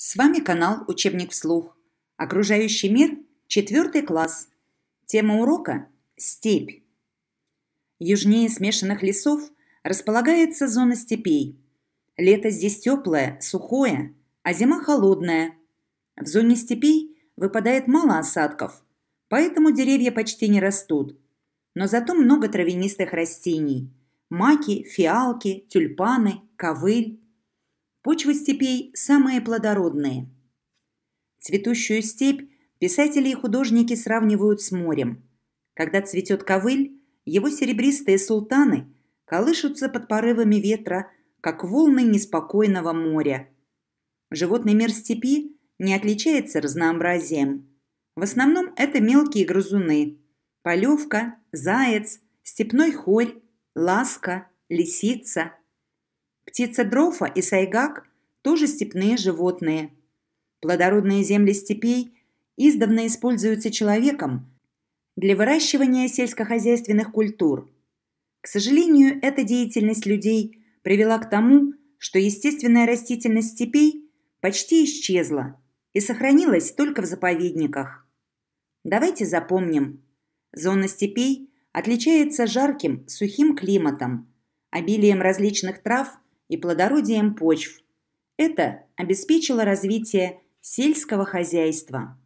С вами канал «Учебник вслух». Окружающий мир, четвертый класс. Тема урока – степь. Южнее смешанных лесов располагается зона степей. Лето здесь теплое, сухое, а зима холодная. В зоне степей выпадает мало осадков, поэтому деревья почти не растут. Но зато много травянистых растений – маки, фиалки, тюльпаны, ковыль. Почвы степей самые плодородные. Цветущую степь писатели и художники сравнивают с морем. Когда цветет ковыль, его серебристые султаны колышутся под порывами ветра, как волны неспокойного моря. Животный мир степи не отличается разнообразием. В основном это мелкие грызуны – полевка, заяц, степной хорь, ласка, лисица, Птица дрофа и сайгак тоже степные животные. Плодородные земли степей издавна используются человеком для выращивания сельскохозяйственных культур. К сожалению, эта деятельность людей привела к тому, что естественная растительность степей почти исчезла и сохранилась только в заповедниках. Давайте запомним. Зона степей отличается жарким, сухим климатом, обилием различных трав – и плодородием почв. Это обеспечило развитие сельского хозяйства.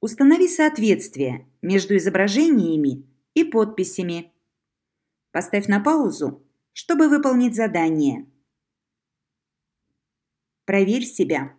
Установи соответствие между изображениями и подписями. Поставь на паузу, чтобы выполнить задание. Проверь себя.